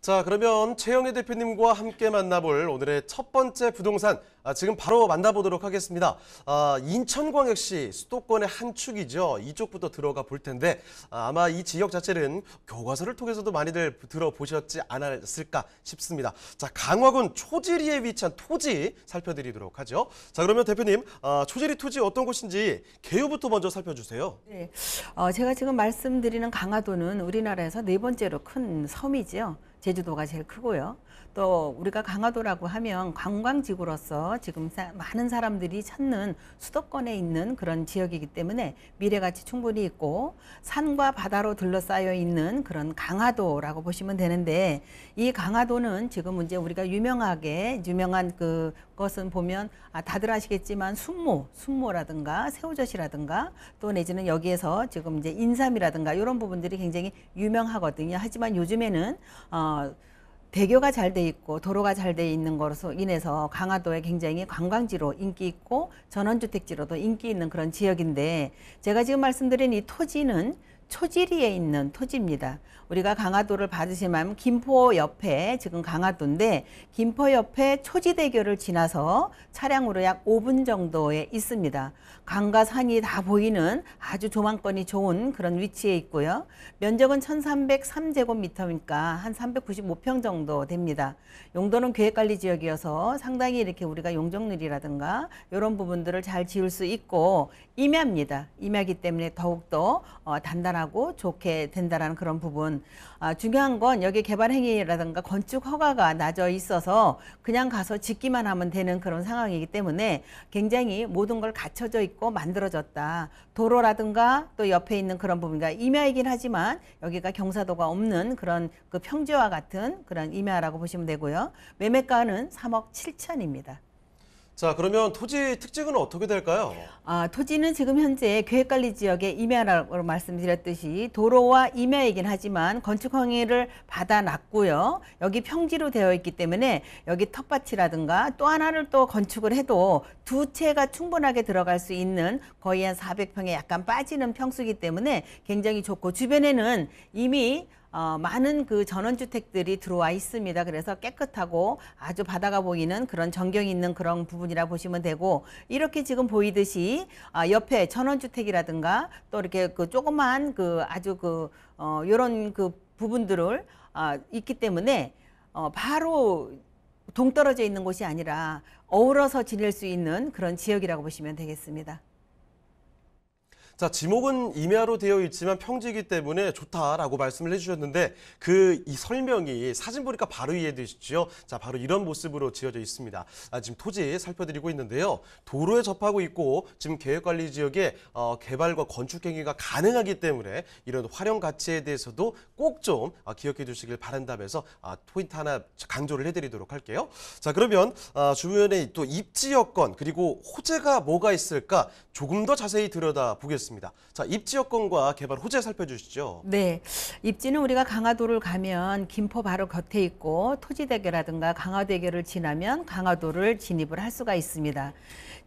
자, 그러면 최영희 대표님과 함께 만나볼 오늘의 첫 번째 부동산 아, 지금 바로 만나보도록 하겠습니다. 아, 인천광역시 수도권의 한 축이죠. 이쪽부터 들어가 볼 텐데 아, 아마 이 지역 자체는 교과서를 통해서도 많이들 들어보셨지 않았을까 싶습니다. 자, 강화군 초지리에 위치한 토지 살펴드리도록 하죠. 자, 그러면 대표님 아, 초지리 토지 어떤 곳인지 개요부터 먼저 살펴주세요. 네, 어, 제가 지금 말씀드리는 강화도는 우리나라에서 네 번째로 큰 섬이지요. 제주도가 제일 크고요. 또 우리가 강화도라고 하면 관광지구로서 지금 많은 사람들이 찾는 수도권에 있는 그런 지역이기 때문에 미래가치 충분히 있고 산과 바다로 둘러싸여 있는 그런 강화도라고 보시면 되는데 이 강화도는 지금 이제 우리가 유명하게 유명한 그것은 보면 아, 다들 아시겠지만 순모, 순모라든가 새우젓이라든가 또 내지는 여기에서 지금 이제 인삼이라든가 이런 부분들이 굉장히 유명하거든요. 하지만 요즘에는 어 대교가 잘 돼 있고 도로가 잘 돼 있는 것으로 인해서 강화도에 굉장히 관광지로 인기 있고 전원주택지로도 인기 있는 그런 지역인데 제가 지금 말씀드린 이 토지는 초지리에 있는 토지입니다. 우리가 강화도를 받으시면 김포 옆에 지금 강화도인데 김포 옆에 초지대교를 지나서 차량으로 약 5분 정도에 있습니다. 강과 산이 다 보이는 아주 조망권이 좋은 그런 위치에 있고요. 면적은 1303제곱미터니까 한 395평 정도 됩니다. 용도는 계획관리지역이어서 상당히 이렇게 우리가 용적률이라든가 이런 부분들을 잘 지을 수 있고 임야입니다. 임야기 때문에 더욱더 어, 단단하고 좋게 된다는 그런 부분 아, 중요한 건 여기 개발 행위라든가 건축 허가가 나져 있어서 그냥 가서 짓기만 하면 되는 그런 상황이기 때문에 굉장히 모든 걸 갖춰져 있고 만들어졌다. 도로라든가 또 옆에 있는 그런 부분과 임야이긴 하지만 여기가 경사도가 없는 그런 그 평지와 같은 그런 임야라고 보시면 되고요. 매매가는 3억 7천입니다. 자, 그러면 토지 특징은 어떻게 될까요? 아, 토지는 지금 현재 계획관리 지역의 임야라고 말씀드렸듯이 도로와 임야이긴 하지만 건축 허위를 받아놨고요. 여기 평지로 되어 있기 때문에 여기 텃밭이라든가 또 하나를 또 건축을 해도 두 채가 충분하게 들어갈 수 있는 거의 한 400평에 약간 빠지는 평수기 이 때문에 굉장히 좋고 주변에는 이미 어, 많은 그 전원주택들이 들어와 있습니다. 그래서 깨끗하고 아주 바다가 보이는 그런 전경이 있는 그런 부분이라 보시면 되고 이렇게 지금 보이듯이 아, 옆에 전원주택이라든가 또 이렇게 그 조그만 그 아주 그 어, 요런 그 부분들을 아, 있기 때문에 어, 바로 동떨어져 있는 곳이 아니라 어우러서 지낼 수 있는 그런 지역이라고 보시면 되겠습니다. 자, 지목은 임야로 되어 있지만 평지이기 때문에 좋다라고 말씀을 해주셨는데 그 이 설명이 사진 보니까 바로 이해되시죠? 자, 바로 이런 모습으로 지어져 있습니다. 아, 지금 토지 살펴드리고 있는데요. 도로에 접하고 있고 지금 계획관리 지역에 어, 개발과 건축 행위가 가능하기 때문에 이런 활용 가치에 대해서도 꼭 좀 아, 기억해 주시길 바란다면서 아, 포인트 하나 강조를 해드리도록 할게요. 자, 그러면 아, 주변에 또 입지 여건 그리고 호재가 뭐가 있을까 조금 더 자세히 들여다보겠습니다. 있습니다. 자, 입지 여건과 개발 호재 살펴주시죠. 네, 입지는 우리가 강화도를 가면 김포 바로 곁에 있고 토지대교라든가 강화대교를 지나면 강화도를 진입을 할 수가 있습니다.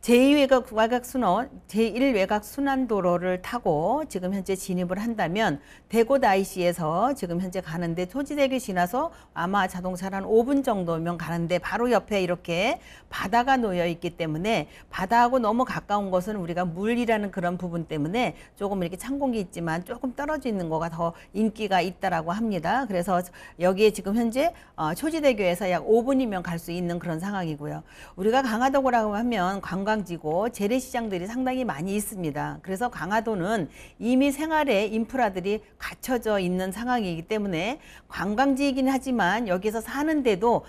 제2외곽 외곽순원, 제1외곽순환도로를 타고 지금 현재 진입을 한다면 대구 IC에서 지금 현재 가는데 토지대교 지나서 아마 자동차로 한 5분 정도면 가는데 바로 옆에 이렇게 바다가 놓여 있기 때문에 바다하고 너무 가까운 것은 우리가 물이라는 그런 부분 때문에 조금 이렇게 찬 공기 있지만 조금 떨어져 있는 거가 더 인기가 있다라고 합니다. 그래서 여기에 지금 현재 어, 초지대교에서 약 5분이면 갈 수 있는 그런 상황이고요. 우리가 강화도고라고 하면 관광 관광지고 재래시장들이 상당히 많이 있습니다. 그래서 강화도는 이미 생활의 인프라들이 갖춰져 있는 상황이기 때문에 관광지이긴 하지만 여기서 사는데도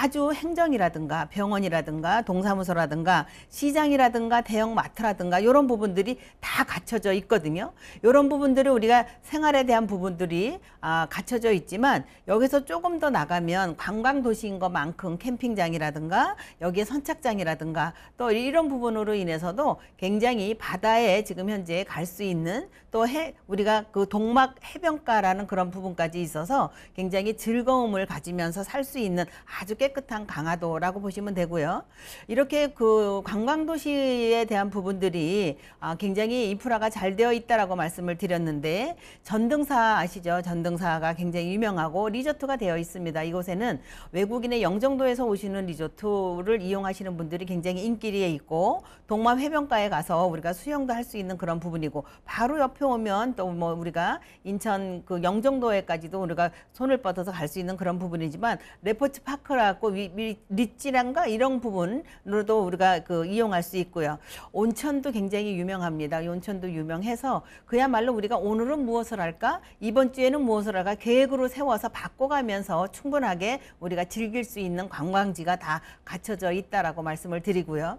아주 행정이라든가 병원이라든가 동사무소라든가 시장이라든가 대형마트라든가 이런 부분들이 다 갖춰져 있거든요. 이런 부분들을 우리가 생활에 대한 부분들이 아, 갖춰져 있지만 여기서 조금 더 나가면 관광도시인 것만큼 캠핑장이라든가 여기에 선착장이라든가 또 이런 이런 부분으로 인해서도 굉장히 바다에 지금 현재 갈 수 있는 또 해, 우리가 그 동막 해변가라는 그런 부분까지 있어서 굉장히 즐거움을 가지면서 살 수 있는 아주 깨끗한 강화도라고 보시면 되고요. 이렇게 그 관광도시에 대한 부분들이 아, 굉장히 인프라가 잘 되어 있다라고 말씀을 드렸는데 전등사 아시죠? 전등사가 굉장히 유명하고 리조트가 되어 있습니다. 이곳에는 외국인의 영종도에서 오시는 리조트를 이용하시는 분들이 굉장히 인기리에 있고 있고 동만 해변가에 가서 우리가 수영도 할 수 있는 그런 부분이고 바로 옆에 오면 또 뭐 우리가 인천 그 영종도에까지도 우리가 손을 뻗어서 갈 수 있는 그런 부분이지만 레포츠 파크라고 리치란가 이런 부분으로도 우리가 그 이용할 수 있고요. 온천도 굉장히 유명합니다. 온천도 유명해서 그야말로 우리가 오늘은 무엇을 할까? 이번 주에는 무엇을 할까? 계획으로 세워서 바꿔가면서 충분하게 우리가 즐길 수 있는 관광지가 다 갖춰져 있다라고 말씀을 드리고요.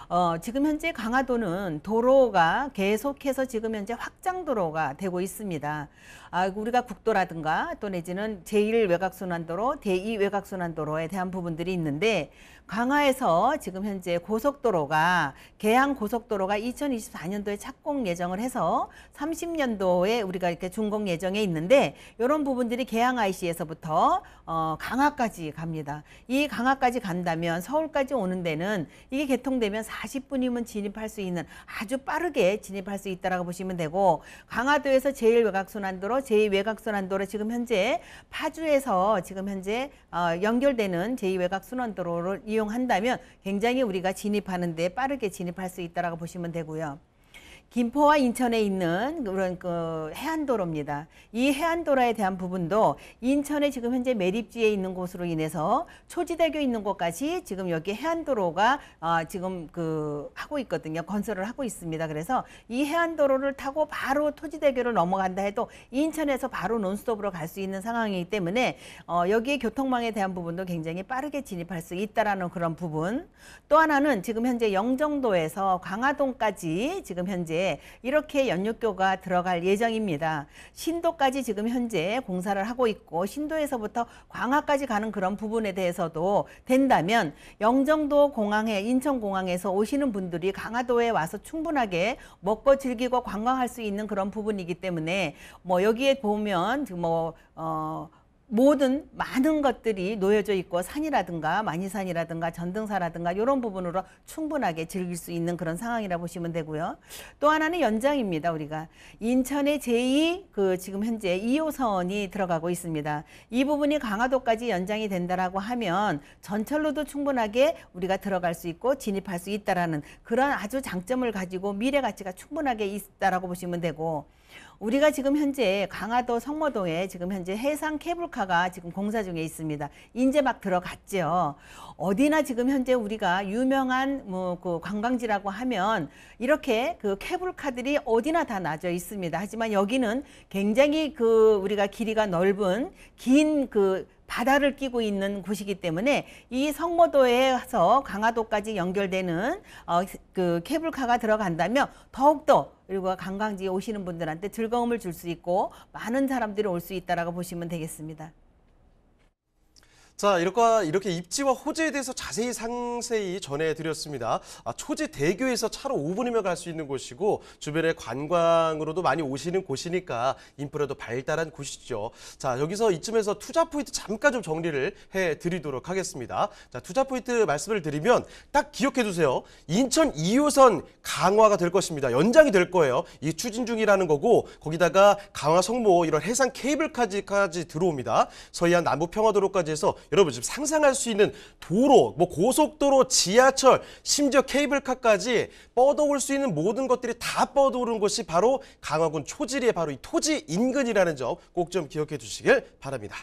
어, 지금 현재 강화도는 도로가 계속해서 지금 현재 확장 도로가 되고 있습니다. 아, 우리가 국도라든가 또 내지는 제1 외곽순환도로, 제2 외곽순환도로에 대한 부분들이 있는데 강화에서 지금 현재 고속도로가 개항 고속도로가 2024년도에 착공 예정을 해서 30년도에 우리가 이렇게 준공 예정에 있는데 이런 부분들이 개항 IC에서부터 어, 강화까지 갑니다. 이 강화까지 간다면 서울까지 오는 데는 이게 개통되면 4 40분이면 진입할 수 있는 아주 빠르게 진입할 수 있다라고 보시면 되고 강화도에서 제일 외곽순환도로 제2 외곽순환도로 지금 현재 파주에서 지금 현재 어, 연결되는 제2 외곽순환도로를 이용한다면 굉장히 우리가 진입하는데 빠르게 진입할 수 있다라고 보시면 되고요. 김포와 인천에 있는 그런 그 해안도로입니다. 이 해안도로에 대한 부분도 인천에 지금 현재 매립지에 있는 곳으로 인해서 초지대교 있는 곳까지 지금 여기 해안도로가 아 지금 그 하고 있거든요. 건설을 하고 있습니다. 그래서 이 해안도로를 타고 바로 토지대교를 넘어간다 해도 인천에서 바로 논스톱으로 갈 수 있는 상황이기 때문에 어 여기에 교통망에 대한 부분도 굉장히 빠르게 진입할 수 있다라는 그런 부분. 또 하나는 지금 현재 영종도에서 강화동까지 지금 현재 이렇게 연육교가 들어갈 예정입니다. 신도까지 지금 현재 공사를 하고 있고 신도에서부터 광화까지 가는 그런 부분에 대해서도 된다면 영정도 공항에 인천공항에서 오시는 분들이 강화도에 와서 충분하게 먹고 즐기고 관광할 수 있는 그런 부분이기 때문에 뭐 여기에 보면 지금 뭐 어. 모든 많은 것들이 놓여져 있고 산이라든가 마니산이라든가 전등사라든가 이런 부분으로 충분하게 즐길 수 있는 그런 상황이라 보시면 되고요. 또 하나는 연장입니다. 우리가 인천의 제2 그 지금 현재 2호선이 들어가고 있습니다. 이 부분이 강화도까지 연장이 된다라고 하면 전철로도 충분하게 우리가 들어갈 수 있고 진입할 수 있다라는 그런 아주 장점을 가지고 미래 가치가 충분하게 있다라고 보시면 되고 우리가 지금 현재 강화도 성모동에 지금 현재 해상 케이블카가 지금 공사 중에 있습니다. 이제 막 들어갔죠. 어디나 지금 현재 우리가 유명한 뭐 그 관광지라고 하면 이렇게 그 케이블카들이 어디나 다 나져 있습니다. 하지만 여기는 굉장히 그 우리가 길이가 넓은 긴그 바다를 끼고 있는 곳이기 때문에 이 성모도에서 강화도까지 연결되는 어, 그 케이블카가 들어간다면 더욱더 그리고 관광지에 오시는 분들한테 즐거움을 줄 수 있고 많은 사람들이 올 수 있다라고 보시면 되겠습니다. 자, 이렇게, 이렇게 입지와 호재에 대해서 자세히 상세히 전해드렸습니다. 아, 초지 대교에서 차로 5분이면 갈 수 있는 곳이고 주변에 관광으로도 많이 오시는 곳이니까 인프라도 발달한 곳이죠. 자, 여기서 이쯤에서 투자 포인트 잠깐 좀 정리를 해드리도록 하겠습니다. 자, 투자 포인트 말씀을 드리면 딱 기억해두세요. 인천 2호선 강화가 될 것입니다. 연장이 될 거예요. 이 추진 중이라는 거고 거기다가 강화 성모 이런 해상 케이블까지 들어옵니다. 서해안 남부 평화도로까지 해서 여러분 지금 상상할 수 있는 도로, 뭐 고속도로, 지하철, 심지어 케이블카까지 뻗어올 수 있는 모든 것들이 다 뻗어오른 곳이 바로 강화군 초지리의 바로 이 토지 인근이라는 점 꼭 좀 기억해 주시길 바랍니다.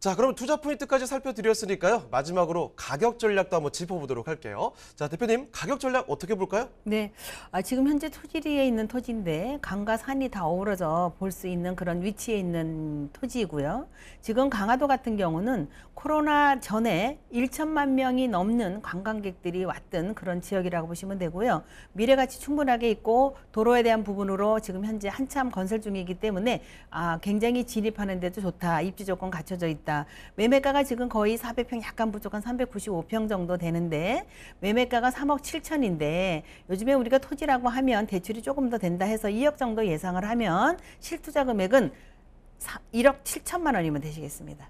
자, 그럼 투자 포인트까지 살펴드렸으니까요. 마지막으로 가격 전략도 한번 짚어보도록 할게요. 자, 대표님, 가격 전략 어떻게 볼까요? 네, 아, 지금 현재 토지리에 있는 토지인데 강과 산이 다 어우러져 볼 수 있는 그런 위치에 있는 토지이고요. 지금 강화도 같은 경우는 코로나 전에 1천만 명이 넘는 관광객들이 왔던 그런 지역이라고 보시면 되고요. 미래가치 충분하게 있고 도로에 대한 부분으로 지금 현재 한참 건설 중이기 때문에 아, 굉장히 진입하는 데도 좋다. 입지 조건 갖춰져 있다. 있다. 매매가가 지금 거의 400평 약간 부족한 395평 정도 되는데 매매가가 3억 7천인데 요즘에 우리가 토지라고 하면 대출이 조금 더 된다 해서 2억 정도 예상을 하면 실투자 금액은 1억 7천만 원이면 되시겠습니다.